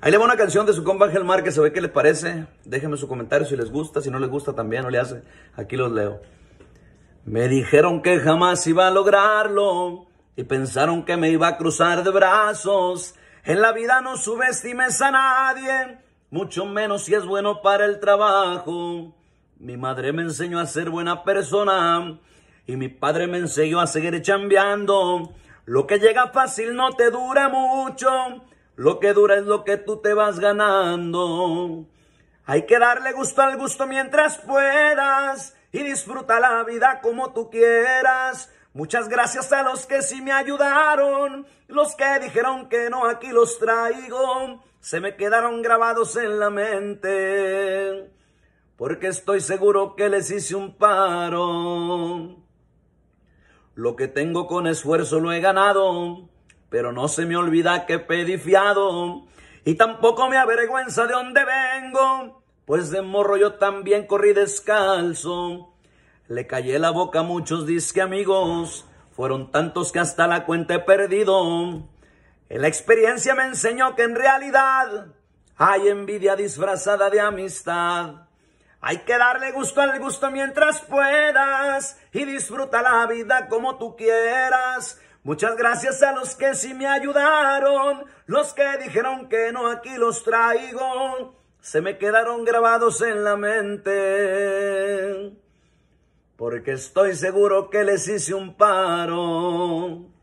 Ahí le va una canción de su compa Ángel que se ve qué les parece. Déjenme su comentario si les gusta, si no les gusta también, no le hace. Aquí los leo. Me dijeron que jamás iba a lograrlo y pensaron que me iba a cruzar de brazos. En la vida no subestimes a nadie, mucho menos si es bueno para el trabajo. Mi madre me enseñó a ser buena persona y mi padre me enseñó a seguir chambeando. Lo que llega fácil no te dura mucho. Lo que dura es lo que tú te vas ganando. Hay que darle gusto al gusto mientras puedas y disfruta la vida como tú quieras. Muchas gracias a los que sí me ayudaron, los que dijeron que no, aquí los traigo, se me quedaron grabados en la mente, porque estoy seguro que les hice un paro. Lo que tengo con esfuerzo lo he ganado, pero no se me olvida que pedí fiado y tampoco me avergüenza de dónde vengo, pues de morro yo también corrí descalzo. Le callé la boca a muchos disque amigos, fueron tantos que hasta la cuenta he perdido. La experiencia me enseñó que en realidad hay envidia disfrazada de amistad. Hay que darle gusto al gusto mientras puedas y disfruta la vida como tú quieras. Muchas gracias a los que sí me ayudaron, los que dijeron que no, aquí los traigo, se me quedaron grabados en la mente, porque estoy seguro que les hice un paro.